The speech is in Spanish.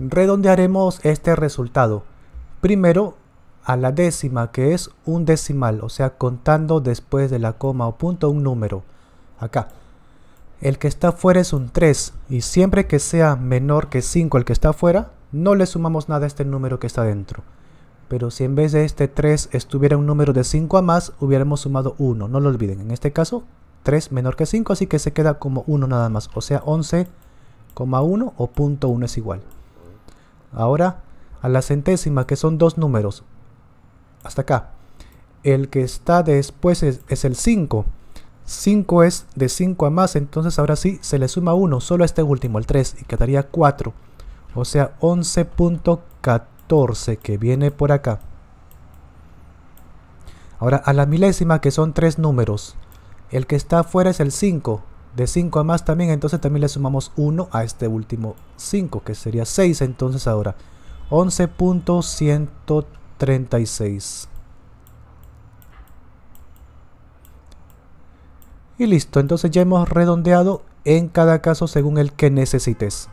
redondearemos este resultado. Primero a la décima, que es un decimal, o sea, contando después de la coma o punto un número. Acá. El que está fuera es un 3, y siempre que sea menor que 5 el que está fuera, no le sumamos nada a este número que está dentro. Pero si en vez de este 3 estuviera un número de 5 a más, hubiéramos sumado 1, no lo olviden. En este caso, 3 menor que 5, así que se queda como 1 nada más, o sea, 11,1 o punto 1 es igual. Ahora a la centésima, que son dos números. Hasta acá. El que está después es, el 5. 5 es de 5 a más, entonces ahora sí se le suma 1, solo a este último, el 3, y quedaría 4. O sea, 11.14 que viene por acá. Ahora, a la milésima, que son tres números. El que está afuera es el 5, de 5 a más también, entonces también le sumamos 1 a este último 5, que sería 6, entonces ahora 11.136. Y listo, entonces ya hemos redondeado en cada caso según el que necesites.